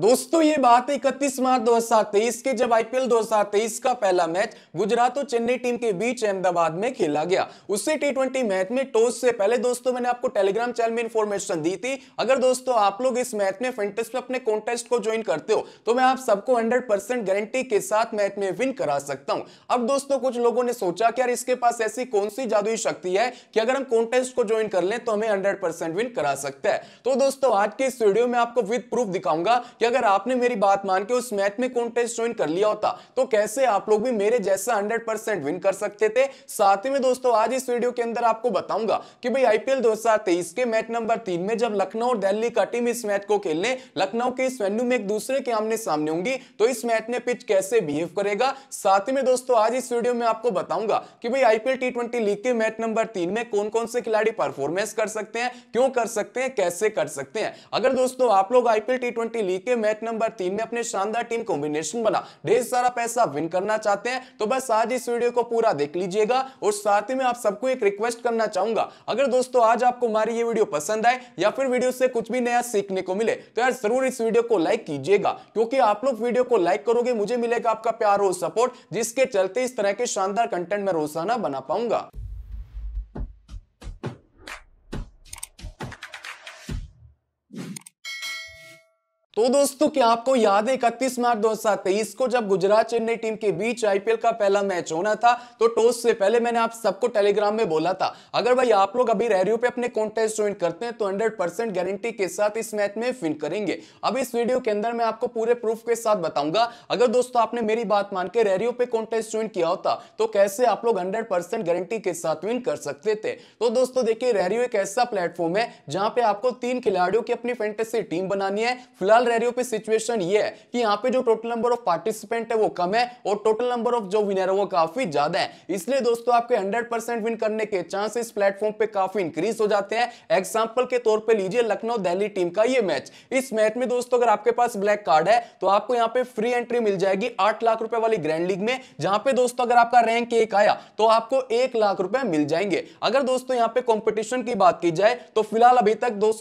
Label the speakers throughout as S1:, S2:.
S1: दोस्तों ये बात है इकतीस मार्च 2023 के जब आईपीएल 2023 का पहला मैच गुजरात और चेन्नई टीम के बीच अहमदाबाद में खेला गया उससे टी मैच में टॉस से पहले दोस्तों मैंने आपको टेलीग्राम चैनल में इन्फॉर्मेशन दी थी अगर दोस्तों आप लोग इस मैच में फेंटेस पे अपने कॉन्टेस्ट को ज्वाइन करते हो तो मैं आप सबको हंड्रेड गारंटी के साथ मैच में विन करा सकता हूँ अब दोस्तों कुछ लोगों ने सोचा कि यार इसके पास ऐसी कौन सी जादुई शक्ति है कि अगर हम कॉन्टेस्ट को ज्वाइन कर ले तो हमें हंड्रेड विन करा सकता है तो दोस्तों आज के इस वीडियो में आपको विद प्रूफ दिखाऊंगा कि अगर आपने मेरी बात मान के उस मैच में कॉन्टेस्ट ज्वाइन कर लिया होता तो कैसे आप लोग भी मेरे जैसा हंड्रेड विन कर सकते थे साथ ही में दोस्तों आज इस वीडियो के अंदर आपको बताऊंगा कि भाई आईपीएल दो के मैच नंबर तीन में जब लखनऊ और दिल्ली का टीम इस मैच को खेलने लखनऊ के इस वेन्यू में एक दूसरे के आमने सामने होंगी तो इस मैच में पिच कैसे बिहेव करेगा साथ ही में दोस्तों आज इस वीडियो में आपको बताऊंगा कि भाई आईपीएल टी लीग के मैच नंबर तीन में कौन कौन से खिलाड़ी परफॉर्मेंस कर सकते हैं क्यों कर सकते हैं कैसे कर सकते हैं अगर दोस्तों आप लोग आईपीएल टी लीग के के मैच नंबर तीन में अपने शानदार टीम कॉम्बिनेशन बना ढेर सारा पैसा विन करना चाहते हैं तो बस आज इस वीडियो को पूरा देख लीजिएगा और साथ ही में आप सबको एक रिक्वेस्ट करना चाहूंगा अगर दोस्तों आज आपको हमारी ये वीडियो पसंद आए या फिर वीडियो से कुछ भी नया सीखने को मिले तो यार जरूर इस वीडियो को लाइक कीजिएगा क्योंकि आप लोग वीडियो को लाइक करोगे मुझे मिलेगा आपका प्यार और सपोर्ट जिसके चलते इस तरह के शानदार कंटेंट में रोजाना बना पाऊंगा तो दोस्तों क्या आपको याद है इकतीस मार्च दो को जब गुजरात चेन्नई टीम के बीच आईपीएल का पहला मैच होना था तो टॉस से पहले मैंने आप सबको टेलीग्राम में बोला था अगर भाई आप लोग अभी रेडियो पे अपने कॉन्टेस्ट ज्वाइन करते हैं तो 100 परसेंट गारंटी के साथ इस मैच में विन करेंगे अब इस वीडियो के अंदर मैं आपको पूरे प्रूफ के साथ बताऊंगा अगर दोस्तों आपने मेरी बात मान के रेडियो पे कॉन्टेस्ट ज्वाइन किया होता तो कैसे आप लोग हंड्रेड परसेंट गारंटी के साथ विन कर सकते थे तो दोस्तों देखिए रेडियो एक ऐसा प्लेटफॉर्म है जहां पे आपको तीन खिलाड़ियों की अपनी फेंटेसी टीम बनानी है फिलहाल फिलहाल रह रही पे सिचुएशन ये है कि यहाँ पे जो टोटल नंबर ऑफ पार्टिसिपेंट है वो कम है और टोटल नंबर ऑफ जो विनर है वो काफी ज्यादा है इसलिए दोस्तों आपके हंड्रेड विन करने के चांसेस प्लेटफॉर्म पे काफी इंक्रीज हो जाते हैं एग्जाम्पल के तौर पर लीजिए लखनऊ दिल्ली टीम का ये मैच इस मैच में दोस्तों अगर आपके पास ब्लैक कार्ड है तो आपको यहाँ पे फ्री एंट्री मिल जाएगी आठ लाख रुपए वाली ग्रैंड लीग में जहां पे दोस्तों अगर आपका रैंक एक आया तो आपको एक लाख रुपए मिल जाएंगे अगर दोस्तों यहाँ पे कॉम्पिटिशन की बात की जाए तो फिलहाल अभी तक दो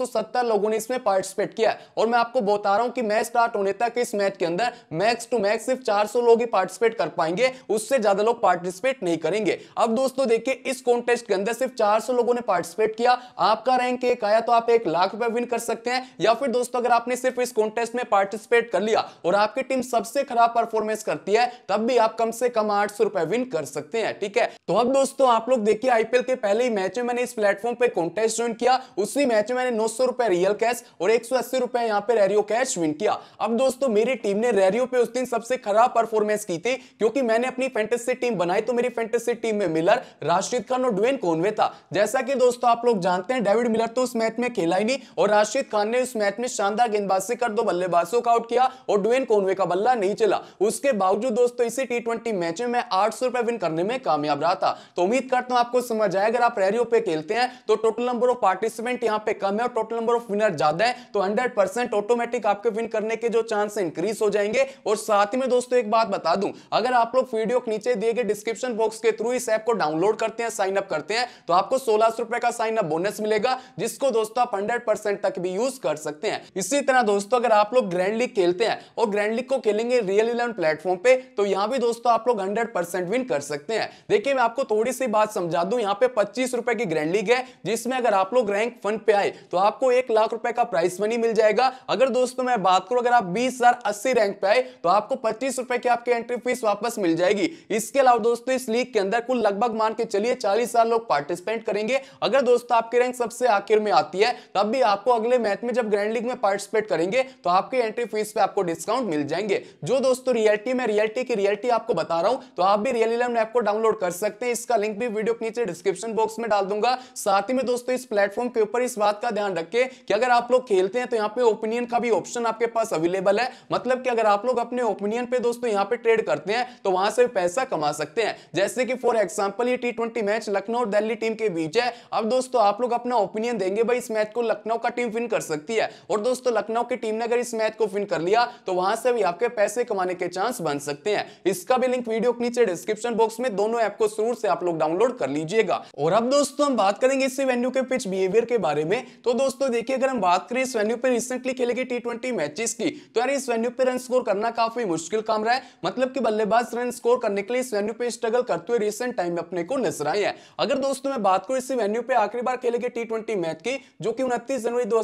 S1: लोगों ने इसमें पार्टिसिपेट किया और मैं आपको बहुत बता रहा हूं कि मैच स्टार्ट होने तक इस मैच के अंदर मैक्स टू मैक्स सिर्फ 400 लोग ही पार्टिसिपेट कर पाएंगे उससे ज्यादा लोग पार्टिसिपेट नहीं करेंगे अब दोस्तों देखिए इस कॉन्टेस्ट के अंदर सिर्फ 400 लोगों ने पार्टिसिपेट किया आपका रैंक एक आया तो आप एक लाख रुपए विन कर सकते हैं या फिर दोस्तों अगर आपने सिर्फ इस कॉन्टेस्ट में पार्टिसिपेट कर लिया और आपकी टीम सबसे खराब परफॉर्मेंस करती है तब भी आप कम से कम आठ रुपए विन कर सकते हैं ठीक है तो अब दोस्तों आप लोग देखिए आईपीएल के पहले ही मैच में मैंने इस प्लेटफॉर्म पे कॉन्टेस्ट ज्वाइन किया उसी मैच में मैंने नौ रुपए रियल कैश और एक सौ रुपए यहाँ पे रेरियो कैश मैच विन किया अब दोस्तों मेरी टीम ने रैरियो पे उस दिन सबसे खराब परफॉर्मेंस की थी क्योंकि मैंने अपनी फैंटेसी टीम बनाई तो मेरी फैंटेसी टीम में मिलर राशिद खान और ड्वेन कोनवे था जैसा कि दोस्तों आप लोग जानते हैं डेविड मिलर तो उस मैच में खेला ही नहीं और राशिद खान ने उस मैच में शानदार गेंदबाजी कर दो बल्लेबाजों का आउट किया और ड्वेन कोनवे का बल्ला नहीं चला उसके बावजूद दोस्तों इसी टी ट्वेंटी मैच में मैं आठ सौ विन करने में कामयाब रहा था तो उम्मीद करता हूं आपको समझ आए अगर आप रैरियो पे खेलते हैं तो टोटल नंबर ऑफ पार्टिसिपेंट यहाँ पे कम है और टोटल नंबर ऑफ विनर ज्यादा है तो हंड्रेड ऑटोमेटिक आपके विन करने के जो चांस है इंक्रीज हो जाएंगे और साथ में दोस्तों एक बात बता दूं अगर आप लोग वीडियो के नीचे दिए गए डिस्क्रिप्शन बॉक्स के थ्रू इस ऐप को डाउनलोड करते हैं साइन अप करते हैं तो आपको सोलह रुपए का साइन अप बोनस मिलेगा जिसको दोस्तों आप हंड्रेड तक भी यूज कर सकते हैं इसी तरह दोस्तों अगर आप लोग ग्रैंड लीग खेलते हैं और ग्रैंड लीग को खेलेंगे रियल इलेवन प्लेटफॉर्म पे तो यहाँ भी दोस्तों आप लोग हंड्रेड विन कर सकते हैं देखिए मैं आपको थोड़ी सी बात समझा दू यहाँ पे पच्चीस की ग्रैंड लीग है जिसमें अगर आप लोग रैंक वन पे आए तो आपको एक लाख रुपए का प्राइस मनी मिल जाएगा अगर दोस्तों दोस्तों मैं बात करूं अगर आप बीस हजार अस्सी रैंक पे आए तो आपको पच्चीस रुपए की आपकी एंट्री फीस वापस मिल जाएगी इसके अलावा दोस्तों इस लीग के अंदर कुल लगभग मान के चलिए चालीस हजार लोग पार्टिसिपेट करेंगे अगर दोस्तों आपकी रैंक सबसे आखिर में आती है तब भी आपको अगले मैच में जब ग्रैंड लीग में पार्टिसिपेट करेंगे तो आपकी एंट्री फीस पे आपको डिस्काउंट मिल जाएंगे जो दोस्तों रियलिटी में रियलिटी की रियलिटी आपको बता रहा हूं तो आप भी रियल इलेवन ऐप को डाउनलोड कर सकते हैं इसका लिंक भी वीडियो के नीचे डिस्क्रिप्शन बॉक्स में डाल दूंगा साथ ही में दोस्तों इस प्लेटफॉर्म के ऊपर इस बात का ध्यान रखें कि अगर आप लोग खेलते हैं तो यहाँ पे ओपिनियन का भी ऑप्शन ऑप्शन आपके पास अवेलेबल है मतलब कि अगर आप लोग अपने ओपिनियन पे दोस्तों यहाँ पे ट्रेड करते हैं तो वहां से पैसा कमा सकते हैं जैसे कि फॉर एग्जाम्पल ये टी मैच लखनऊ और दिल्ली टीम के बीच है अब दोस्तों आप लोग अपना ओपिनियन देंगे भाई इस मैच को लखनऊ का टीम विन कर सकती है और दोस्तों लखनऊ की टीम ने अगर इस मैच को विन कर लिया तो वहां से भी आपके पैसे कमाने के चांस बन सकते हैं इसका भी लिंक वीडियो के नीचे डिस्क्रिप्शन बॉक्स में दोनों ऐप को जरूर से आप लोग डाउनलोड कर लीजिएगा और अब दोस्तों हम बात करेंगे इस वेन्यू के पिच बिहेवियर के बारे में तो दोस्तों देखिए अगर हम बात करें इस वेन्यू पर रिसेंटली खेले गए टी ट्वेंटी मैचेस की तो यार इस वेन्यू पे रन स्कोर करना काफी मुश्किल काम रहा है मतलब कि बल्लेबाज रन स्कोर करने के लिए इस वेन्यू पे स्ट्रगल करते हुए रिसेंट टाइम में अपने को नजर आए हैं अगर दोस्तों मैं बात करूं इसी वेन्यू पे आखिरी बार खेले गए टी ट्वेंटी मैच की जो कि उनतीस जनवरी दो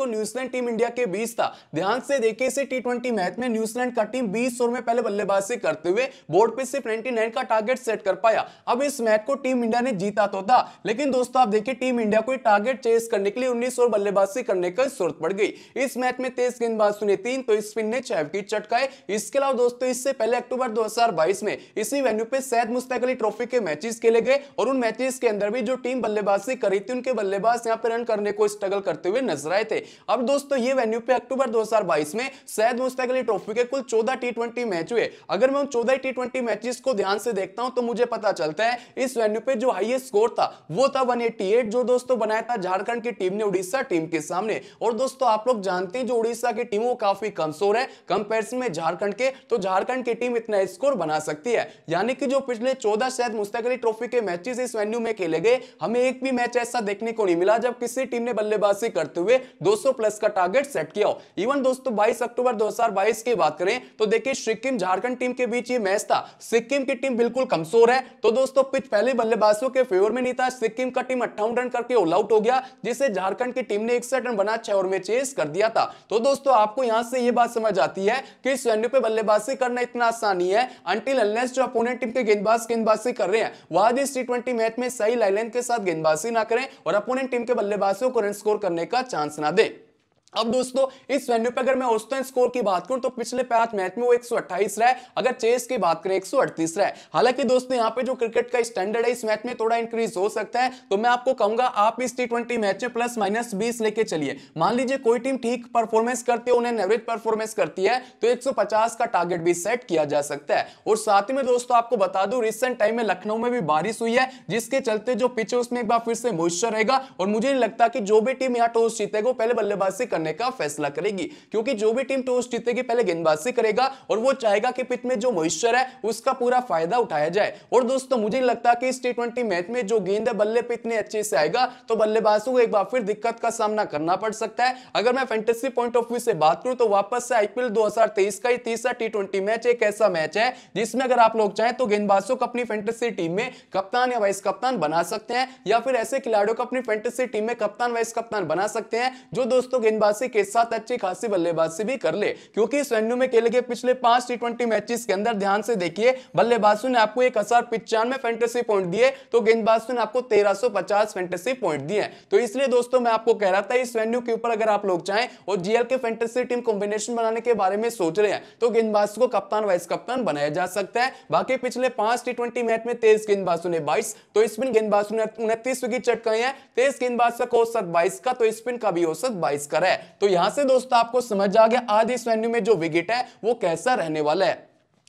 S1: को न्यूजीलैंड टीम इंडिया के बीच था ध्यान से देखिए इसे टी ट्वेंटी मैच में न्यूजीलैंड का टीम बीस ओवर में पहले बल्लेबाजी करते हुए बोर्ड पे सिर्फ नाइनटी का टारगेट सेट कर पाया अब इस मैच को टीम इंडिया ने जीता तो था लेकिन दोस्तों आप देखिए टीम इंडिया को टारगेट चेस करने के लिए उन्नीस ओवर बल्लेबाजी करने का जरूरत पड़ गई इस मैच में तेज इस गेंदबाज तीन तो स्पिन ने छह विकेट चटकाए इसके अलावा दोस्तों इससे पहले अक्टूबर 2022 में इसी वेन्यू पे सैद मुस्तक अली ट्रॉफी के मैचेस खेले गए और उन मैचेस के अंदर भी जो टीम बल्लेबाजी करी थी उनके बल्लेबाज यहाँ पे रन करने को स्ट्रगल करते हुए नजर आए थे अब दोस्तों ये वेन्यू पे अक्टूबर 2022 में सैद मुस्तक अली ट्रॉफी के कुल चौदह टी मैच हुए अगर मैं उन चौदह टी मैचेस को ध्यान से देखता हूँ तो मुझे पता चलता है इस वेन्यू पे जो हाइएस्ट स्कोर था वो था वन जो दोस्तों बनाया था झारखंड की टीम ने उड़ीसा टीम के सामने और दोस्तों आप लोग जानते हैं जो उड़ीसा की टीमों काफी कमजोर है कंपेरिजन में झारखंड के तो झारखंड की टीम इतना स्कोर बना सकती है यानी कि जो पिछले चौदह शायद मुश्ताक अली ट्रॉफी के मैचेस इस वेन्यू में खेले गए हमें एक भी मैच ऐसा देखने को नहीं मिला जब किसी टीम ने बल्लेबाजी करते हुए दो प्लस का टारगेट सेट किया हो इवन दोस्तों बाईस अक्टूबर दो की बात करें तो देखिए सिक्किम झारखंड टीम के बीच ये मैच था सिक्किम की टीम बिल्कुल कमजोर है तो दोस्तों पिच पहले बल्लेबाजों के फेवर में नहीं था सिक्किम का टीम अट्ठावन रन करके ऑल आउट हो गया जिसे झारखंड की टीम ने इकसठ रन बना छह ओवर में चेस कर दिया था तो दोस्तों आपको यहां से ये बात समझ आती है कि इस वेन्यू पे बल्लेबाजी करना इतना आसान है अंटिल अनलेस जो अपोनेंट टीम के गेंदबाज गेंदबाजी कर रहे हैं वह इस टी मैच में सही लाइलेंथ के साथ गेंदबाजी ना करें और अपोनेंट टीम के बल्लेबाजों को रन स्कोर करने का चांस ना दें अब दोस्तों इस वेन्यू पर अगर मैं औसतन स्कोर की बात करूं तो पिछले पांच मैच में वो 128 रहा है अगर चेस की बात करें 138 रहा है हालांकि दोस्तों यहां पे जो क्रिकेट का स्टैंडर्ड है इस मैच में थोड़ा इंक्रीज हो सकता है तो मैं आपको कहूंगा आप इस टी मैच में प्लस माइनस बीस लेके चलिए मान लीजिए कोई टीम ठीक परफॉर्मेंस करती है उन्हें एवरेज परफॉर्मेंस करती है तो एक का टारगेट भी सेट किया जा सकता है और साथ ही में दोस्तों आपको बता दू रिसेंट टाइम में लखनऊ में भी बारिश हुई है जिसके चलते जो पिच है उसमें एक बार फिर से मॉइस्चर रहेगा और मुझे नहीं लगता कि जो भी टीम यहाँ टॉस जीतेगा पहले बल्लेबाजी करने का फैसला करेगी क्योंकि जो भी टीम टॉस जीतेगी पहले गेंदबाजी करेगा और वो चाहेगा कि पिच में जो मॉइस्चर है उसका पूरा फायदा उठाया जाए और दोस्तों मुझे लगता कि इस टी ट्वेंटी मैच में जो गेंद है बल्ले पे इतने अच्छे से आएगा तो बल्लेबाजों को एक बार फिर दिक्कत का सामना करना पड़ सकता है अगर मैं फैंटेसी पॉइंट ऑफ व्यू से बात करूं तो वापस से आईपीएल 2023 का ही तीसरा टी मैच एक ऐसा मैच है जिसमें अगर आप लोग चाहें तो गेंदबाजों को अपनी फैंटेसी टीम में कप्तान या वाइस कप्तान बना सकते हैं या फिर ऐसे खिलाड़ियों को अपनी फैंटेसी टीम में कप्तान वाइस कप्तान बना सकते हैं जो दोस्तों गेंदबाज बल्लेबाजी के साथ अच्छी खासी बल्लेबाजी भी कर ले क्योंकि इस वेन्यू में खेले गए पिछले पांच टी ट्वेंटी मैचेस के अंदर ध्यान से देखिए बल्लेबाजों ने आपको एक हजार पिचानवे फैंटेसी पॉइंट दिए तो गेंदबाजों ने आपको तेरह सौ पचास फैंटेसी पॉइंट दिए तो इसलिए दोस्तों मैं आपको कह रहा था इस वेन्यू के ऊपर अगर आप लोग चाहें और जीएल के फैंटेसी टीम कॉम्बिनेशन बनाने के बारे में सोच रहे हैं तो गेंदबाज को कप्तान वाइस कप्तान बनाया जा सकता है बाकी पिछले पांच टी ट्वेंटी मैच में तेईस गेंदबाजों ने बाईस तो स्पिन गेंदबाजों ने उनतीस विकेट चटकाई है तेईस गेंदबाज का औसत बाईस का तो स्पिन का भी औसत बाईस का है तो यहां से दोस्तों आपको समझ आ गया आधी इस वेन्यू में जो विकेट है वो कैसा रहने वाला है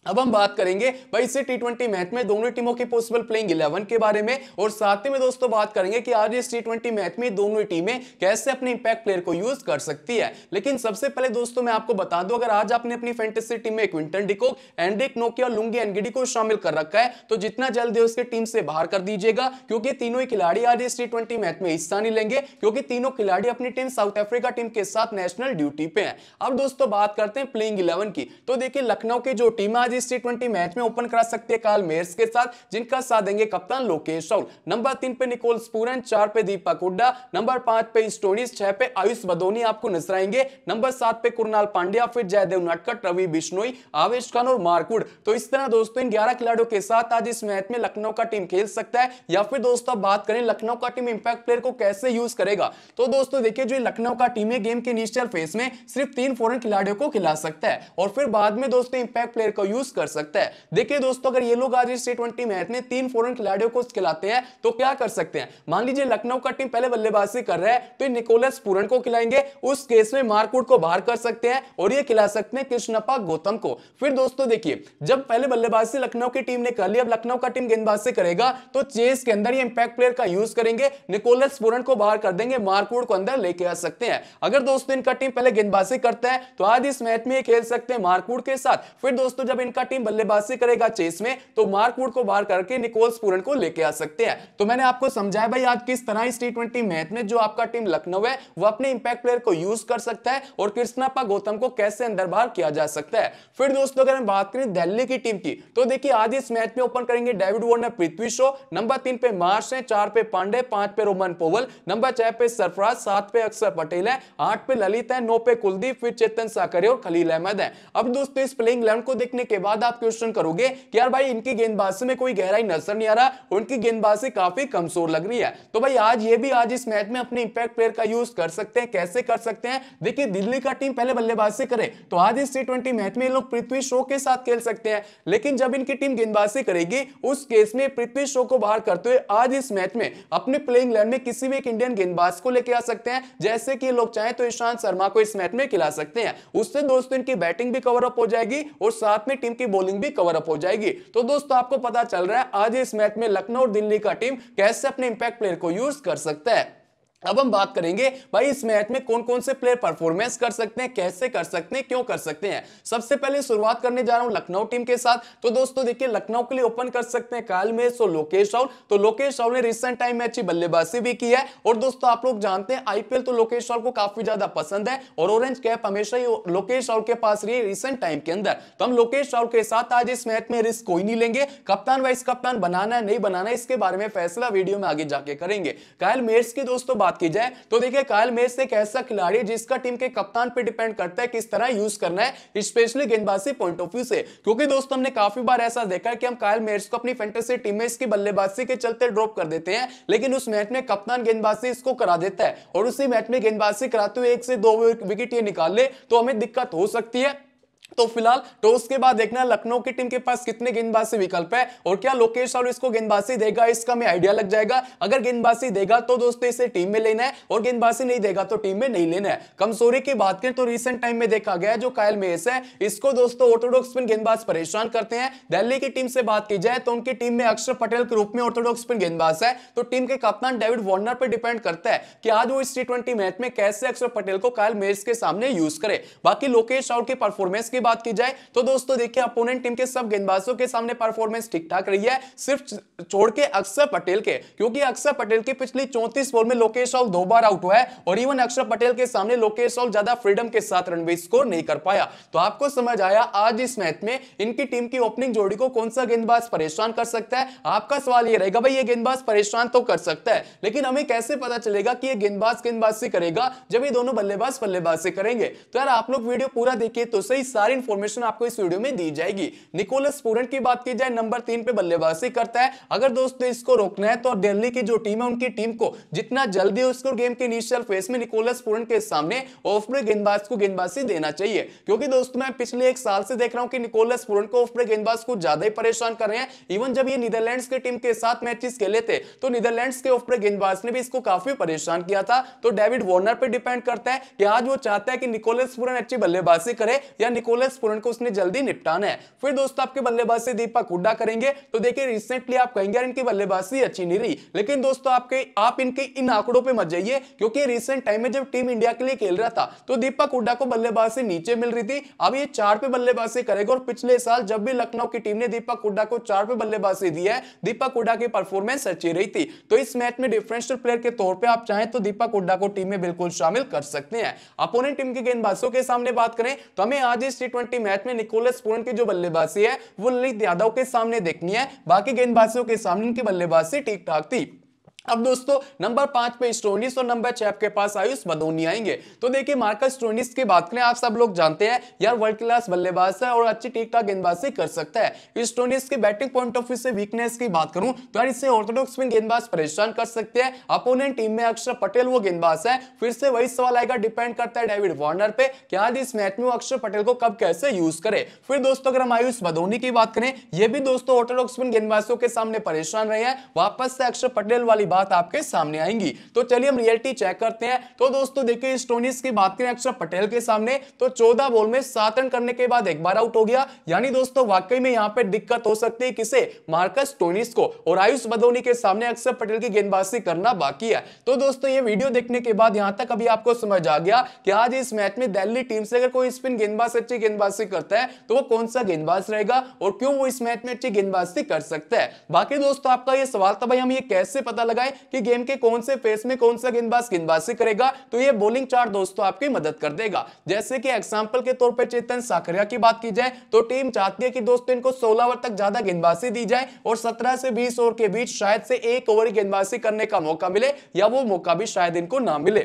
S1: अब हम बात करेंगे भाई इसी टी ट्वेंटी मैच में दोनों टीमों की पॉसिबल प्लेइंग इलेवन के बारे में और साथ ही में दोस्तों बात करेंगे कि आज इस टी ट्वेंटी मैच में दोनों टीमें कैसे अपने इंपैक्ट प्लेयर को यूज कर सकती है लेकिन सबसे पहले दोस्तों मैं आपको बता दूं अगर आज आपने अपनी फेंटेसी टीम में क्विंटन डिकोक एंड्रिक नोकिया और लुंगी एनगिडी को शामिल कर रखा है तो जितना जल्द है टीम से बाहर कर दीजिएगा क्योंकि तीनों ही खिलाड़ी आज इस टी मैच में हिस्सा नहीं लेंगे क्योंकि तीनों खिलाड़ी अपनी टीम साउथ अफ्रीका टीम के साथ नेशनल ड्यूटी पे है अब दोस्तों बात करते हैं प्लेइंग इलेवन की तो देखिए लखनऊ की जो टीम आज आज इस टी मैच में ओपन करा सकते हैं काल मेयर्स के साथ जिनका साथ देंगे कप्तान लोकेश राहुल नंबर तीन पे निकोल स्पूरन चार पे दीपक हुड्डा नंबर पांच पे स्टोनिस छह पे आयुष बदोनी आपको नजर आएंगे नंबर सात पे कुरनाल पांड्या फिर जयदेव नटकट रवि बिश्नोई आवेश खान और मार्कुड तो इस तरह दोस्तों इन ग्यारह खिलाड़ियों के साथ आज इस मैच में लखनऊ का टीम खेल सकता है या फिर दोस्तों बात करें लखनऊ का टीम इंपैक्ट प्लेयर को कैसे यूज करेगा तो दोस्तों देखिए जो लखनऊ का टीम है गेम के इनिशियल फेज में सिर्फ तीन फॉरन खिलाड़ियों को खिला सकता है और फिर बाद में दोस्तों इंपैक्ट प्लेयर को यूज यूज कर सकता है देखिए दोस्तों अगर ये लोग आज इस टी में इतने तीन फॉरन खिलाड़ियों को खिलाते हैं तो क्या कर सकते हैं मान लीजिए लखनऊ का टीम पहले बल्लेबाजी कर रहा है तो निकोलस पूरण को खिलाएंगे उस केस में मारकूट को बाहर कर सकते हैं और ये खिला सकते हैं कृष्णपा गौतम को फिर दोस्तों देखिए जब पहले बल्लेबाजी लखनऊ की टीम ने कर ली अब लखनऊ का टीम गेंदबाजी करेगा तो चेस के अंदर ये इंपैक्ट प्लेयर का यूज करेंगे निकोलस पूरण को बाहर कर देंगे मारकूट को अंदर लेके आ सकते हैं अगर दोस्तों इनका टीम पहले गेंदबाजी करता है तो आज इस मैच में खेल सकते हैं मारकूट के साथ फिर दोस्तों जब इन इनका टीम बल्लेबाजी करेगा चेस में तो मार्क वुड को बाहर करके निकोल्स पूरन को लेके आ सकते हैं तो मैंने आपको समझाया भाई आज किस तरह इस टी ट्वेंटी मैच में जो आपका टीम लखनऊ है वो अपने इंपैक्ट प्लेयर को यूज कर सकता है और कृष्णापा गौतम को कैसे अंदर बाहर किया जा सकता है फिर दोस्तों अगर हम बात करें दिल्ली की टीम की तो देखिए आज इस मैच में ओपन करेंगे David Warner Prithvi Shaw number तीन पे मार्स है चार पे पांडे पांच पे रोमन पोवल नंबर छह पे सरफराज सात पे अक्षर पटेल है आठ पे ललित है नौ पे कुलदीप फिर चेतन साकर और खलील अहमद है अब दोस्तों इस प्लेइंग इलेवन को देखने के बाद आप क्वेश्चन करोगे कि यार भाई इनकी गेंदबाजी में कोई गहराई नजर नहीं आ रहा उनकी गेंदबाजी काफी कमजोर लग रही है तो भाई आज ये भी आज इस मैच में अपने इंपैक्ट प्लेयर का यूज कर सकते हैं कैसे कर सकते हैं देखिए दिल्ली का टीम पहले बल्लेबाजी करे तो आज इस टी मैच में लोग पृथ्वी शो के साथ खेल सकते हैं लेकिन जब इनकी टीम गेंदबाजी करेगी उस केस में पृथ्वी शो को बाहर करते हुए आज इस मैच में अपने प्लेइंग लाइन में किसी भी एक इंडियन गेंदबाज को लेकर आ सकते हैं जैसे कि लोग चाहें तो ईशांत शर्मा को इस मैच में खिला सकते हैं उससे दोस्तों इनकी बैटिंग भी कवर अप हो जाएगी और साथ में टीम इनकी बॉलिंग भी कवर अप हो जाएगी तो दोस्तों आपको पता चल रहा है आज इस मैच में लखनऊ और दिल्ली का टीम कैसे अपने इंपैक्ट प्लेयर को यूज कर सकता है अब हम बात करेंगे भाई इस मैच में कौन कौन से प्लेयर परफॉर्मेंस कर सकते हैं कैसे कर सकते हैं क्यों कर सकते हैं सबसे पहले शुरुआत करने जा रहा हूं लखनऊ टीम के साथ तो दोस्तों देखिए लखनऊ के लिए ओपन कर सकते हैं काल में सो लोकेश राहुल तो लोकेश राहुल ने रिसेंट टाइम में अच्छी बल्लेबाजी भी की है और दोस्तों आप लोग जानते हैं आईपीएल तो लोकेश राहुल को काफी ज्यादा पसंद है और ऑरेंज कैप हमेशा ही लोकेश राहुल के पास रही रिसेंट टाइम के अंदर तो हम लोकेश राहुल के साथ आज इस मैच में रिस्क कोई नहीं लेंगे कप्तान वाइस कप्तान बनाना है नहीं बनाना इसके बारे में फैसला वीडियो में आगे जाके करेंगे कायल मेर्स की दोस्तों बात की जाए तो देखिए कायल मेस एक ऐसा खिलाड़ी जिसका टीम के कप्तान पे डिपेंड करता है किस तरह यूज करना है स्पेशली गेंदबाजी पॉइंट ऑफ व्यू से क्योंकि दोस्तों हमने काफी बार ऐसा देखा है कि हम कायल मेयर्स को अपनी फेंटेसी टीम में इसकी बल्लेबाजी के चलते ड्रॉप कर देते हैं लेकिन उस मैच में कप्तान गेंदबाजी इसको करा देता है और उसी मैच में गेंदबाजी कराते हुए एक से दो विकेट ये निकाल ले तो हमें दिक्कत हो सकती है तो फिलहाल टॉस तो के बाद देखना लखनऊ की टीम के पास कितने गेंदबाजी विकल्प है और क्या लोकेश और इसको गेंदबाजी देगा इसका हमें आइडिया लग जाएगा अगर गेंदबाजी देगा तो दोस्तों इसे टीम में लेना है और गेंदबाजी नहीं देगा तो टीम में नहीं लेना है कमजोरी की बात करें तो रिसेंट टाइम में देखा गया जो कायल मेस है इसको दोस्तों ऑर्थोडॉक्स स्पिन गेंदबाज परेशान करते हैं दिल्ली की टीम से बात की जाए तो उनकी टीम में अक्षर पटेल के रूप में ऑर्थोडॉक्स स्पिन गेंदबाज है तो टीम के कप्तान डेविड वार्नर पर डिपेंड करता है कि आज वो इस टी मैच में कैसे अक्षर पटेल को कायल मेस के सामने यूज करे बाकी लोकेश राहुल की परफॉर्मेंस की की बात की जाए तो दोस्तों देखिए अपोनेंट टीम के सब गेंदबाजों के सामने परफॉर्मेंस ठीक ठाक रही है सिर्फ छोड़ के अक्षर पटेल के क्योंकि अक्षर पटेल की पिछली चौंतीस बॉल में लोकेश राहुल दो बार आउट हुआ है और इवन अक्षर पटेल के सामने लोकेश राहुल ज्यादा फ्रीडम के साथ रन भी स्कोर नहीं कर पाया तो आपको समझ आया आज इस मैच में इनकी टीम की ओपनिंग जोड़ी को कौन सा गेंदबाज परेशान कर सकता है आपका सवाल यह रहेगा भाई ये गेंदबाज परेशान तो कर सकता है लेकिन हमें कैसे पता चलेगा कि ये गेंदबाज गेंदबाज से करेगा जब ये दोनों बल्लेबाज बल्लेबाज से करेंगे तो यार आप लोग वीडियो पूरा देखिए तो सही सारी सारी इंफॉर्मेशन आपको इस वीडियो में दी जाएगी निकोलस पोरन की बात की जाए नंबर तीन पे बल्लेबाजी करता है अगर दोस्तों इसको रोकना है तो दिल्ली की जो टीम है उनकी टीम को जितना जल्दी उसको गेम के इनिशियल फेस में निकोलस पोरन के सामने ऑफ ब्रेक गेंदबाज को गेंदबाजी देना चाहिए क्योंकि दोस्तों मैं पिछले एक साल से देख रहा हूँ कि निकोलस पोरन को ऑफ ब्रेक गेंदबाज को ज्यादा ही परेशान कर रहे हैं इवन जब ये नीदरलैंड की टीम के साथ मैचेस खेले थे तो नीदरलैंड के ऑफ ब्रेक गेंदबाज ने भी इसको काफी परेशान किया था तो डेविड वार्नर पर डिपेंड करता है कि आज वो चाहता है कि निकोलस पूरन अच्छी बल्लेबाजी करे या निकोलस सोलह स्फुरन को उसने जल्दी निपटाना है फिर दोस्तों आपके बल्लेबाजी दीपक हुड्डा करेंगे तो देखिए रिसेंटली आप कहेंगे यार इनकी बल्लेबाजी अच्छी नहीं रही लेकिन दोस्तों आपके आप इनके इन आंकड़ों पर मत जाइए क्योंकि रिसेंट टाइम में जब टीम इंडिया के लिए खेल रहा था तो दीपक हुड्डा को बल्लेबाजी नीचे मिल रही थी अब ये चार पे बल्लेबाजी करेगा और पिछले साल जब भी लखनऊ की टीम ने दीपक हुड्डा को चार पे बल्लेबाजी दी है दीपक हुड्डा की परफॉर्मेंस अच्छी रही थी तो इस मैच में डिफरेंशियल प्लेयर के तौर पर आप चाहें तो दीपक हुड्डा को टीम में बिल्कुल शामिल कर सकते हैं अपोनेंट टीम के गेंदबाजों के सामने बात करें तो हमें आज इस टी ट्वेंटी मैच में निकोलस पूरन की जो बल्लेबाजी है वो ललित यादव के सामने देखनी है बाकी गेंदबाजियों के सामने इनकी बल्लेबाजी ठीक ठाक थी अब दोस्तों नंबर पांच पे स्टोनिस और नंबर छह आपके पास आयुष मदोनी आएंगे तो देखिए मार्कस स्टोनिस की बात करें आप सब लोग जानते हैं यार वर्ल्ड क्लास बल्लेबाज है और अच्छी ठीक ठाक गेंदबाजी कर सकता है स्टोनिस की बैटिंग पॉइंट ऑफ व्यू से वीकनेस की बात करूं तो यार इससे ऑर्थोडॉक्स में गेंदबाज परेशान कर सकते हैं अपोनेंट टीम में अक्षर पटेल वो गेंदबाज है फिर से वही सवाल आएगा डिपेंड करता है डेविड वार्नर पे कि इस मैच में अक्षर पटेल को कब कैसे यूज करे फिर दोस्तों अगर हम आयुष मदोनी की बात करें यह भी दोस्तों ऑर्थोडॉक्स गेंदबाजों के सामने परेशान रहे हैं वापस से अक्षर पटेल वाली बात आपके सामने आएंगी तो चलिए हम रियलिटी चेक करते हैं तो दोस्तों देखिए स्टोनिस की बात करें अक्षर पटेल के सामने तो चौदह बॉल में सात रन करने के बाद एक बार आउट हो गया यानी दोस्तों वाकई में यहाँ पे दिक्कत हो सकती है किसे मार्कस टोनिस को और आयुष बदोनी के सामने अक्षर पटेल की गेंदबाजी करना बाकी है तो दोस्तों ये वीडियो देखने के बाद यहाँ तक अभी आपको समझ आ गया कि आज इस मैच में दिल्ली टीम से अगर कोई स्पिन गेंदबाज अच्छी गेंदबाजी करता है तो वो कौन सा गेंदबाज रहेगा और क्यों वो इस मैच में अच्छी गेंदबाजी कर सकता है बाकी दोस्तों आपका ये सवाल था भाई हम ये कैसे पता लगा है कि गेम के कौन से फेस में कौन सा गेंदबाज गेंदबाजी करेगा तो ये बोलिंग चार्ट दोस्तों आपकी मदद कर देगा जैसे कि एग्जाम्पल के तौर पर चेतन साखरिया की बात की जाए तो टीम चाहती है कि दोस्तों इनको सोलह ओवर तक ज्यादा गेंदबाजी दी जाए और सत्रह से बीस ओवर के बीच शायद से एक ओवर गेंदबाजी करने का मौका मिले या वो मौका भी शायद इनको ना मिले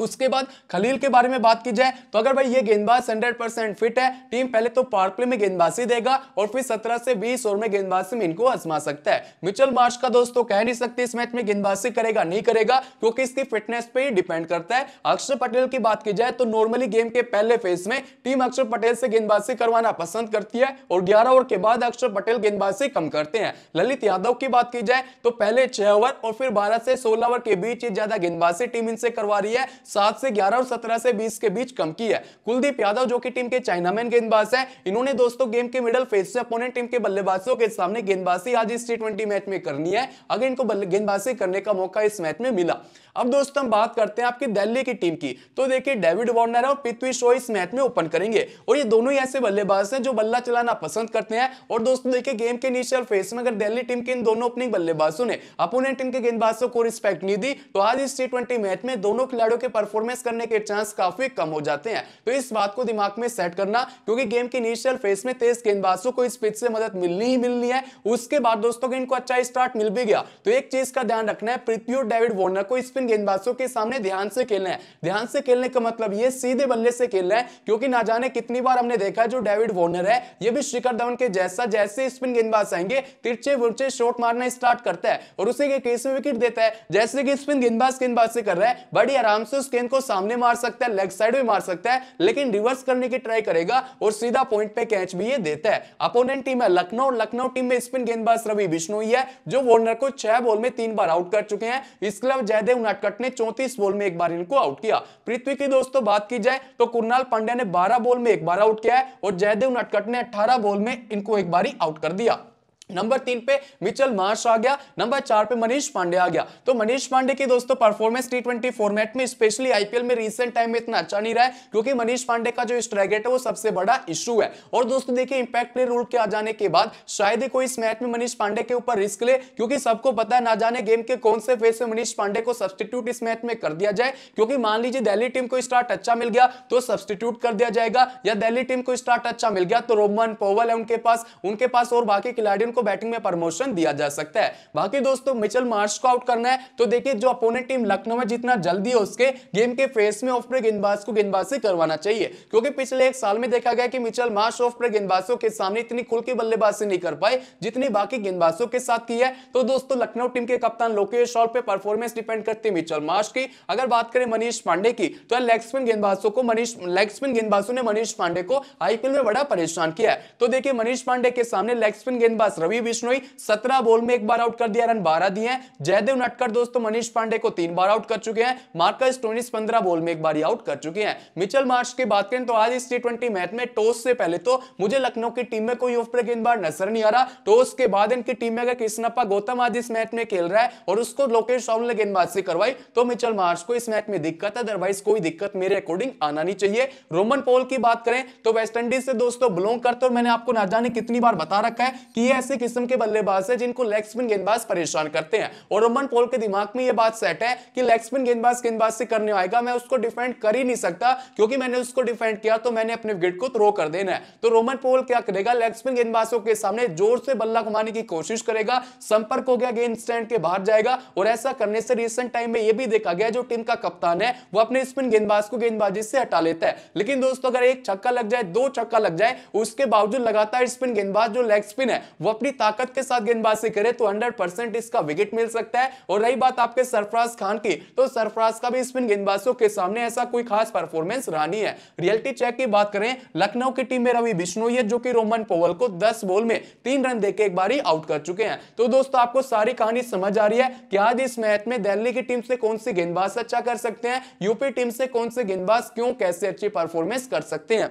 S1: उसके बाद खलील के बारे में बात की जाए तो अगर भाई ये गेंदबाज 100 परसेंट फिट है टीम पहले तो पार्कले प्ले में गेंदबाजी देगा और फिर 17 से 20 ओवर में गेंदबाजी में इनको आजमा सकता है मिचल मार्च का दोस्तों तो कह नहीं सकते इस मैच में गेंदबाजी करेगा नहीं करेगा क्योंकि इसकी फिटनेस पे ही डिपेंड करता है अक्षर पटेल की बात की जाए तो नॉर्मली गेम के पहले फेज में टीम अक्षर पटेल से गेंदबाजी करवाना पसंद करती है और ग्यारह ओवर के बाद अक्षर पटेल गेंदबाजी कम करते हैं ललित यादव की बात की जाए तो पहले छह ओवर और फिर बारह से सोलह ओवर के बीच ज्यादा गेंदबाजी टीम इनसे करवा रही है सात से ग्यारह और सत्रह से बीस के बीच कम की है कुलदीप यादव जो कि टीम के चाइनामैन गेंदबाज है इन्होंने दोस्तों गेम के मिडल फेज से अपोनेंट टीम के बल्लेबाजों के सामने गेंदबाजी आज इस टी मैच में करनी है अगर इनको गेंदबाजी करने का मौका इस मैच में मिला अब दोस्तों हम बात करते हैं आपकी दिल्ली की टीम की तो देखिए डेविड वार्नर और पृथ्वी शो इस मैच में ओपन करेंगे और ये दोनों ही ऐसे बल्लेबाज हैं जो बल्ला चलाना पसंद करते हैं और दोस्तों देखिए गेम के इनिशियल फेज में अगर दिल्ली टीम के इन दोनों अपनी बल्लेबाजों ने अपोनेंट टीम के गेंदबाजों को रिस्पेक्ट नहीं दी तो आज इस टी मैच में दोनों खिलाड़ियों के परफॉर्मेंस करने के चांस काफी कम हो जाते हैं तो इस बात को दिमाग में सेट करना क्योंकि गेम के इनिशियल फेस में तेज गेंदबाजों को इस पिच से मदद मिलनी ही मिलनी है उसके बाद दोस्तों इनको अच्छा स्टार्ट मिल भी गया तो एक चीज का ध्यान रखना है पृथ्वी और डेविड वॉर्नर को स्पिन गेंदबाजों के सामने ध्यान से खेलना है ध्यान से खेलने का मतलब ये सीधे बल्ले से खेलना है क्योंकि ना जाने कितनी बार हमने देखा जो डेविड वॉर्नर है ये भी शिखर धवन के जैसा जैसे स्पिन गेंदबाज आएंगे तिरछे वर्चे शॉट मारना स्टार्ट करता है और उसी के केस में विकेट देता है जैसे कि स्पिन गेंदबाज गेंदबाज से कर रहा है बड़ी आराम से उस गेंद को सामने मार सकता है लेग साइड में मार सकता है लेकिन रिवर्स करने की ट्राई करेगा और सीधा पॉइंट पे कैच भी ये देता है अपोनेंट टीम है लखनऊ लखनऊ टीम में स्पिन गेंदबाज रवि बिश्नोई है जो वॉर्नर को छह बॉल में तीन बार आउट कर चुके हैं इसके अलावा जयदेव नाटकट ने चौंतीस बॉल में एक बार इनको आउट किया पृथ्वी की दोस्तों बात की जाए तो कुरनाल पांड्या ने बारह बॉल में एक बार आउट किया है और जयदेव नटकट ने अठारह बॉल में इनको एक बारी आउट कर दिया नंबर तीन पे मिचल मार्श आ गया नंबर चार पे मनीष पांडे आ गया तो मनीष पांडे की दोस्तों परफॉर्मेंस टी ट्वेंटी फॉर्मेट में स्पेशली आईपीएल में रीसेंट टाइम में इतना अच्छा नहीं रहा है क्योंकि मनीष पांडे का जो स्ट्राइक रेट है वो सबसे बड़ा इशू है और दोस्तों देखिए इंपैक्ट प्ले रूल के आ जाने के बाद शायद ही कोई इस मैच में मनीष पांडे के ऊपर रिस्क ले क्योंकि सबको पता है ना जाने गेम के कौन से फेस में मनीष पांडे को सब्सटीट्यूट इस मैच में कर दिया जाए क्योंकि मान लीजिए दिल्ली टीम को स्टार्ट अच्छा मिल गया तो सब्सटीट्यूट कर दिया जाएगा या दिल्ली टीम को स्टार्ट अच्छा मिल गया तो रोमन पोवल है उनके पास उनके पास और बाकी खिलाड़ियों को को बैटिंग में प्रमोशन दिया जा सकता है बाकी दोस्तों मिचल मार्च को आउट करना है तो देखिए जो अपोनेंट टीम लखनऊ में जितना जल्दी है उसके गेम के फेस में ऑफ ब्रेक गेंदबाज को गेंदबाजी करवाना चाहिए क्योंकि पिछले एक साल में देखा गया कि मिचल मार्च ऑफ ब्रेक गेंदबाजों के सामने इतनी खुल की बल्लेबाजी नहीं कर पाए जितनी बाकी गेंदबाजों के साथ की है तो दोस्तों लखनऊ टीम के कप्तान लोकेश रॉल परफॉर्मेंस डिपेंड करती है मिचल मार्च की अगर बात करें मनीष पांडे की तो लेग स्पिन गेंदबाजों को मनीष लेग स्पिन गेंदबाजों ने मनीष पांडे को आईपीएल में बड़ा परेशान किया है तो देखिए मनीष पांडे के सामने लेग स्पिन गेंदबाज रवि बिश्नोई सत्रह बॉल में एक बार आउट कर दिया रन बारह दिए जयदेव नटकर दोस्तों मनीष पांडे को तीन बार आउट कर चुके हैं मार्कस स्टोनिस पंद्रह बॉल में एक बार आउट कर चुके हैं मिचल मार्च की बात करें तो आज इस टी मैच में टॉस से पहले तो मुझे लखनऊ की टीम में कोई ऑफ ब्रेक गेंदबाज नजर नहीं आ रहा टॉस के बाद इनकी टीम में अगर कृष्णप्पा गौतम आज इस मैच में खेल रहा है और उसको लोकेश राहुल ने गेंदबाज से करवाई तो मिचल मार्च को इस मैच में दिक्कत है अदरवाइज कोई दिक्कत मेरे अकॉर्डिंग आना नहीं चाहिए रोमन पोल की बात करें तो वेस्टइंडीज से दोस्तों बिलोंग करते और मैंने आपको ना जाने कितनी बार बता रखा है कि ये ऐसे ऐसी किस्म के बल्लेबाज है जिनको लेग स्पिन गेंदबाज परेशान करते हैं और रोमन पोल के दिमाग में यह बात सेट है कि लेग स्पिन गेंदबाज गेंदबाज से करने आएगा मैं उसको डिफेंड कर ही नहीं सकता क्योंकि मैंने उसको डिफेंड किया तो मैंने अपने विकेट को थ्रो कर देना है तो रोमन पोल क्या करेगा लेग स्पिन गेंदबाजों के सामने जोर से बल्ला घुमाने की कोशिश करेगा संपर्क हो गया गेंद स्टैंड के बाहर जाएगा और ऐसा करने से रिसेंट टाइम में यह भी देखा गया जो टीम का कप्तान है वो अपने स्पिन गेंदबाज को गेंदबाजी से हटा लेता है लेकिन दोस्तों अगर एक छक्का लग जाए दो छक्का लग जाए उसके बावजूद लगातार स्पिन गेंदबाज जो लेग स्पिन है वो अपनी ताकत के साथ गेंदबाजी करे तो हंड्रेड इसका विकेट मिल सकता है और रही बात आपके सरफराज खान की तो सरफराज का भी स्पिन गेंदबाजों के सामने ऐसा कोई खास परफॉर्मेंस रानी है रियलिटी चेक की बात करें लखनऊ की टीम में रवि बिश्नोई है जो कि रोमन पोवल को दस बॉल में तीन रन देकर एक बार आउट कर चुके हैं तो दोस्तों आपको सारी कहानी समझ आ रही है कि आज इस मैच में दिल्ली की टीम से कौन सी गेंदबाज अच्छा कर सकते हैं यूपी टीम से कौन से गेंदबाज क्यों कैसे अच्छी परफॉर्मेंस कर सकते हैं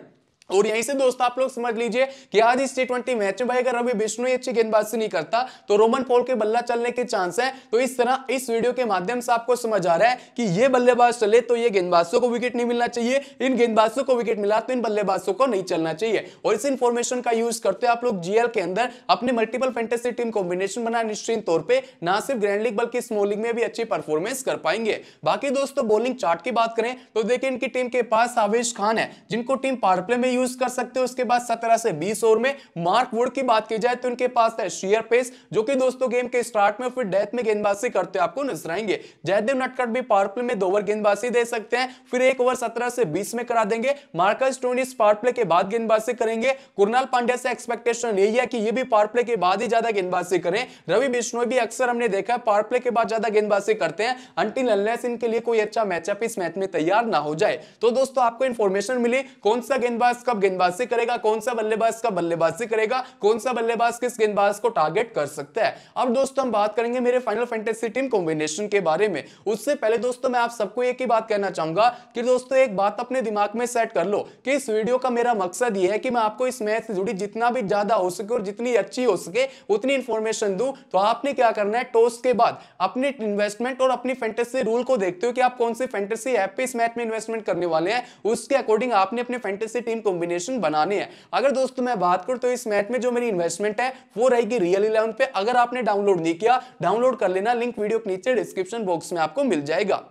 S1: और यहीं से दोस्तों आप लोग समझ लीजिए कि आज इस टी ट्वेंटी मैच में भाई अगर रवि बिश्नोई अच्छी गेंदबाजी नहीं करता तो रोमन पॉल के बल्ला चलने के चांस है तो इस तरह इस वीडियो के माध्यम से आपको समझ आ रहा है कि ये बल्लेबाज चले तो ये गेंदबाजों को विकेट नहीं मिलना चाहिए इन गेंदबाजों को विकेट मिला तो इन बल्लेबाजों को नहीं चलना चाहिए और इस इन्फॉर्मेशन का यूज करते आप लोग जीएल के अंदर अपने मल्टीपल फेंटेसी टीम कॉम्बिनेशन बना निश्चित तौर पर ना सिर्फ ग्रैंड लीग बल्कि स्मॉलिंग में भी अच्छी परफॉर्मेंस कर पाएंगे बाकी दोस्तों बॉलिंग चार्ट की बात करें तो देखिए इनकी टीम के पास आवेश खान है जिनको टीम पावर प्ले में यूज कर सकते हो उसके बाद सत्रह से बीस ओवर में मार्क वुड की बात की जाए तो उनके पास है शेयर पेस जो कि दोस्तों गेम के स्टार्ट में फिर डेथ में गेंदबाजी करते हुए आपको नजर आएंगे जयदेव नटकट भी पावर प्ले में दो ओवर गेंदबाजी दे सकते हैं फिर एक ओवर सत्रह से बीस में करा देंगे मार्कस टोनी पावर प्ले के बाद गेंदबाजी करेंगे कुरनाल पांड्या से एक्सपेक्टेशन यही है कि ये भी पावर प्ले के बाद ही ज्यादा गेंदबाजी करें रवि बिश्नोई भी अक्सर हमने देखा है पावर प्ले के बाद ज्यादा गेंदबाजी करते हैं अंटी अनलेस इनके लिए कोई अच्छा मैचअप इस मैच में तैयार ना हो जाए तो दोस्तों आपको इन्फॉर्मेशन मिली कौन सा गेंदबाज कब गेंदबाजी करेगा कौन सा बल्लेबाज कब बल्लेबाजी करेगा कौन सा बल्लेबाज किस गेंदबाज को टारगेट कर सकता है अब दोस्तों हम बात करेंगे मेरे फाइनल फैंटेसी टीम कॉम्बिनेशन के बारे में उससे पहले दोस्तों मैं आप सबको एक ही बात कहना चाहूंगा कि दोस्तों एक बात अपने दिमाग में सेट कर लो कि इस वीडियो का मेरा मकसद यह है कि मैं आपको इस मैच से जुड़ी जितना भी ज्यादा हो सके और जितनी अच्छी हो सके उतनी इंफॉर्मेशन दू तो आपने क्या करना है टॉस के बाद अपने इन्वेस्टमेंट और अपनी फैंटेसी रूल को देखते हो कि आप कौन सी फैंटेसी ऐप पे इस मैच में इन्वेस्टमेंट करने वाले हैं उसके अकॉर्डिंग आपने अपने फैंटेसी टीम को कॉम्बिनेशन बनाने हैं अगर दोस्तों मैं बात करूं तो इस मैच में जो मेरी इन्वेस्टमेंट है वो रहेगी रियल इलेवन पे अगर आपने डाउनलोड नहीं किया डाउनलोड कर लेना लिंक वीडियो के नीचे डिस्क्रिप्शन बॉक्स में आपको मिल जाएगा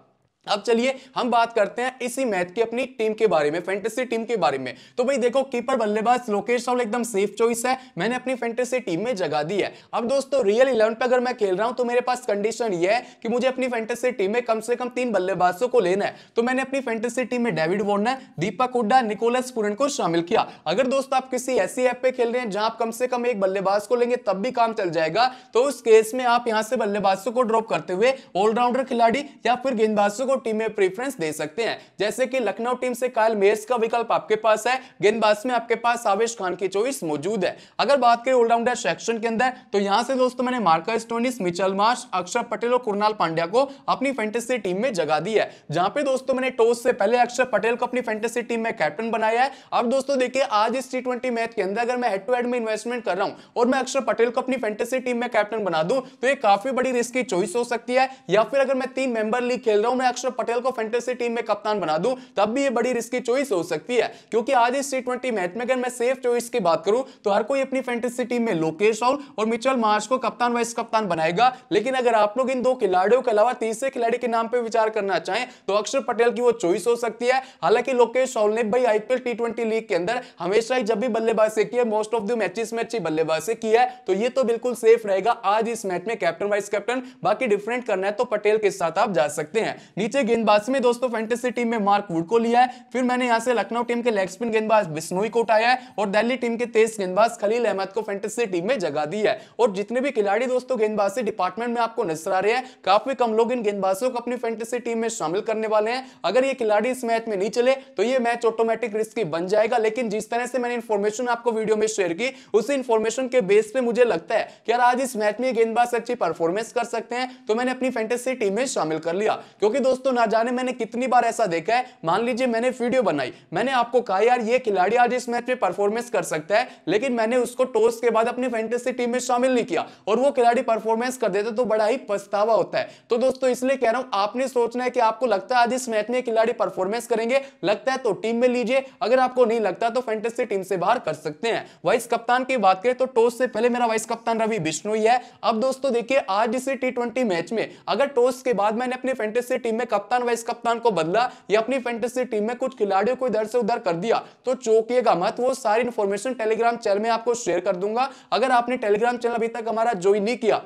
S1: अब चलिए हम बात करते हैं इसी मैच की अपनी टीम के बारे में फैंटेसी टीम के बारे में तो भाई देखो कीपर बल्लेबाज लोकेश राहुल एकदम सेफ चॉइस है मैंने अपनी फैंटेसी टीम में जगह दी है अब दोस्तों रियल इलेवन पे अगर मैं खेल रहा हूं तो मेरे पास कंडीशन ये है कि मुझे अपनी फैंटेसी टीम में कम से कम तीन बल्लेबाजों को लेना है तो मैंने अपनी फैंटेसी टीम में David Warner Deepak Hooda Nicholas Pooran को शामिल किया अगर दोस्तों आप किसी ऐसी ऐप पे खेल रहे हैं जहां आप कम से कम एक बल्लेबाज को लेंगे तब भी काम चल जाएगा तो उस केस में आप यहां से बल्लेबाजों को ड्रॉप करते हुए ऑलराउंडर खिलाड़ी या फिर गेंदबाजों को टीम में प्रेफरेंस दे सकते हैं जैसे कि लखनऊ टीम से कायल मेयर्स का विकल्प आपके पास है गेंदबाज में आपके पास आवेश खान की चॉइस मौजूद है अगर बात करें ऑलराउंडर सेक्शन के अंदर तो यहाँ से दोस्तों मैंने मार्का स्टोनिस मिचल मार्श अक्षर पटेल और कुरनाल पांड्या को अपनी फैंटेसी टीम में जगा दी है जहां पे दोस्तों मैंने टॉस से पहले अक्षर पटेल को अपनी फैंटेसी टीम में कैप्टन बनाया है अब दोस्तों देखिए आज इस टी मैच के अंदर अगर मैं हेड टू हेड में इन्वेस्टमेंट कर रहा हूँ और मैं अक्षर पटेल को अपनी फैंटेसी टीम में कैप्टन बना दूं तो ये काफी बड़ी रिस्की चॉइस हो सकती है या फिर अगर मैं तीन मेंबर लीग खेल रहा हूँ मैं अक्षर पटेल को फैंटेसी टीम में कप्तान बना दूं तब भी ये बड़ी रिस्की चॉइस हो सकती है क्योंकि आज इस टी ट्वेंटी मैच में अगर मैं सेफ चॉइस की बात करूं तो हर कोई अपनी फैंटेसी टीम में लोकेश राहुल और मिचल मार्च को कप्तान वाइस कप्तान बनाएगा लेकिन अगर आप लोग इन दो खिलाड़ियों के अलावा तीसरे खिलाड़ी के नाम पर विचार करना चाहें तो अक्षर पटेल की वो चॉइस हो सकती है हालांकि लोकेश राहुल ने भाई आईपीएल टी ट्वेंटी लीग के अंदर हमेशा ही जब भी बल्लेबाजी की है मोस्ट ऑफ द मैचेस में अच्छी बल्लेबाजी की है तो ये तो बिल्कुल सेफ रहेगा आज इस मैच में कैप्टन वाइस कैप्टन बाकी डिफरेंट करना है तो पटेल के साथ आप जा सकते हैं नीचे गेंदबाज में दोस्तों फैंटेसी टीम में मार्क वुड को लिया है फिर मैंने यहाँ से लखनऊ टीम के लेग स्पिन गेंदबाज बिस्नोई को उठाया है और दिल्ली टीम के तेज गेंदबाज खलील अहमद को फैंटेसी टीम में जगह दी है और जितने भी खिलाड़ी दोस्तों गेंदबाजी डिपार्टमेंट में आपको नजर आ रहे हैं काफी कम लोग इन गेंदबाजों को अपनी फैंटेसी टीम में शामिल करने वाले हैं अगर ये खिलाड़ी इस मैच में नहीं चले तो ये मैच ऑटोमेटिक रिस्क बन जाएगा लेकिन जिस तरह से मैंने इन्फॉर्मेशन आपको वीडियो में शेयर की उस इन्फॉर्मेशन के बेस पर मुझे लगता है कि यार आज इस मैच में गेंदबाज अच्छी परफॉर्मेंस कर सकते हैं तो मैंने अपनी फैंटेसी टीम में शामिल कर लिया क्योंकि दोस्तों दोस्तों ना जाने मैंने कितनी बार ऐसा देखा है मान लीजिए मैंने वीडियो बनाई मैंने आपको कहा यार ये खिलाड़ी आज इस मैच में परफॉर्मेंस कर सकता है लेकिन मैंने उसको टॉस के बाद अपनी फैंटेसी टीम में शामिल नहीं किया और वो खिलाड़ी परफॉर्मेंस कर देता तो बड़ा ही पछतावा होता है तो दोस्तों इसलिए कह रहा हूं आपने सोचना है कि आपको लगता है आज इस मैच में खिलाड़ी परफॉर्मेंस करेंगे लगता है तो टीम में लीजिए अगर आपको नहीं लगता तो फैंटेसी टीम से बाहर कर सकते हैं वाइस कप्तान की बात करें तो टॉस से पहले मेरा वाइस कप्तान रवि बिश्नोई है अब दोस्तों देखिए आज इसी टी मैच में अगर टॉस के बाद मैंने अपनी फैंटेसी टीम में कप्तान वाइस कप्तान को बदला या अपनी फैंटेसी टीम में कुछ खिलाड़ियों को इधर से उधर कर दिया तो चौकिएगा मत वो सारी इन्फॉर्मेशन टेलीग्राम चैनल में आपको शेयर कर दूंगा अगर आपने टेलीग्राम चैनल अभी तक हमारा ज्वाइन नहीं किया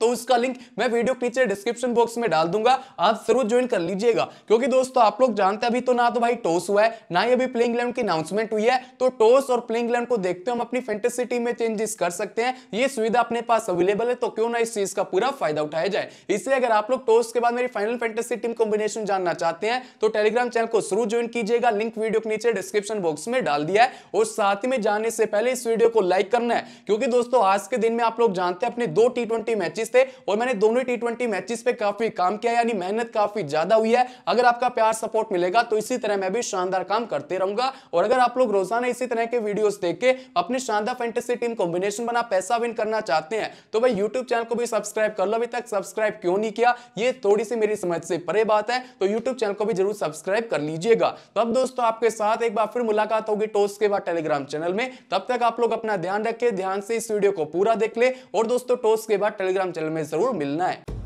S1: तो उसका लिंक मैं वीडियो के नीचे डिस्क्रिप्शन बॉक्स में डाल दूंगा आप जरूर ज्वाइन कर लीजिएगा क्योंकि दोस्तों आप लोग जानते हैं अभी तो ना तो भाई टॉस हुआ है ना ही अभी प्लेइंग इलेवन की अनाउंसमेंट हुई है तो टॉस और प्लेइंग इलेवन को देखते हम अपनी फेंटेसी टीम में चेंजेस कर सकते हैं ये सुविधा अपने पास अवेलेबल है तो क्यों ना इस चीज का पूरा फायदा उठाया जाए इसलिए अगर आप लोग टॉस के बाद मेरी फाइनल फेंटेसी टीम कॉम्बिनेशन जानना चाहते हैं तो टेलीग्राम चैनल को जरूर ज्वाइन कीजिएगा लिंक वीडियो के नीचे डिस्क्रिप्शन बॉक्स में डाल दिया है और साथ में जाने से पहले इस वीडियो को लाइक करना है क्योंकि दोस्तों आज के दिन में आप लोग जानते हैं अपने दो टी मैचेस मैचेस थे और मैंने दोनों टी ट्वेंटी मैचेस पे काफी काम किया यानी मेहनत काफी ज्यादा हुई है अगर आपका प्यार सपोर्ट मिलेगा तो इसी तरह मैं भी शानदार काम करते रहूंगा और अगर आप लोग रोजाना इसी तरह के वीडियोस देख के अपनी शानदार फैंटेसी टीम कॉम्बिनेशन बना पैसा विन करना चाहते हैं तो भाई यूट्यूब चैनल को भी सब्सक्राइब कर लो अभी तक सब्सक्राइब क्यों नहीं किया ये थोड़ी सी मेरी समझ से परे बात है तो यूट्यूब चैनल को भी जरूर सब्सक्राइब कर लीजिएगा तो अब दोस्तों आपके साथ एक बार फिर मुलाकात होगी टोस के बाद टेलीग्राम चैनल में तब तक आप लोग अपना ध्यान रखें ध्यान से इस वीडियो को पूरा देख ले और दोस्तों टोस के बाद टेलीग्राम चैनल में जरूर मिलना है